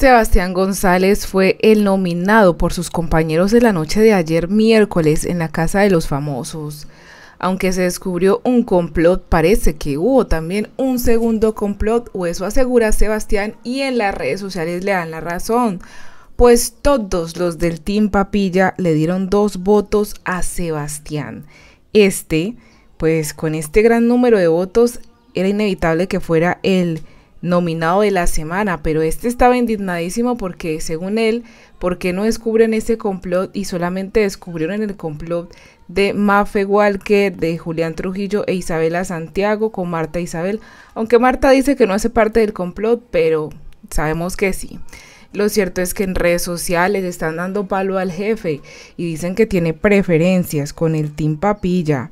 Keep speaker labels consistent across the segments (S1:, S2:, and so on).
S1: Sebastián González fue el nominado por sus compañeros de la noche de ayer miércoles en la Casa de los Famosos. Aunque se descubrió un complot, parece que hubo también un segundo complot, o eso asegura Sebastián, y en las redes sociales le dan la razón, pues todos los del Team Papilla le dieron dos votos a Sebastián. Este, pues con este gran número de votos, era inevitable que fuera el nominado de la semana, pero este estaba indignadísimo porque, según él, ¿por qué no descubren ese complot y solamente descubrieron el complot de Mafe Walker, de Julián Trujillo e Isabela Santiago con Marta Isabel? Aunque Marta dice que no hace parte del complot, pero sabemos que sí. Lo cierto es que en redes sociales están dando palo al jefe y dicen que tiene preferencias con el Team Papilla.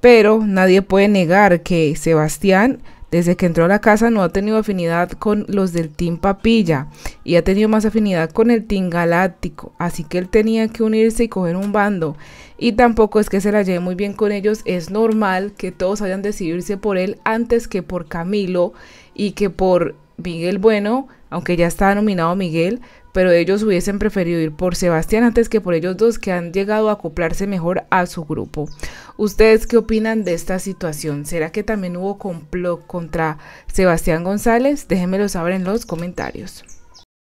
S1: Pero nadie puede negar que Sebastián desde que entró a la casa no ha tenido afinidad con los del Team Papilla y ha tenido más afinidad con el Team Galáctico, así que él tenía que unirse y coger un bando. Y tampoco es que se la lleve muy bien con ellos, es normal que todos hayan decidido por él antes que por Camilo y que por Miguel Bueno, aunque ya está nominado Miguel, pero ellos hubiesen preferido ir por Sebastián antes que por ellos dos que han llegado a acoplarse mejor a su grupo. ¿Ustedes qué opinan de esta situación? ¿Será que también hubo complot contra Sebastián González? Déjenmelo saber en los comentarios.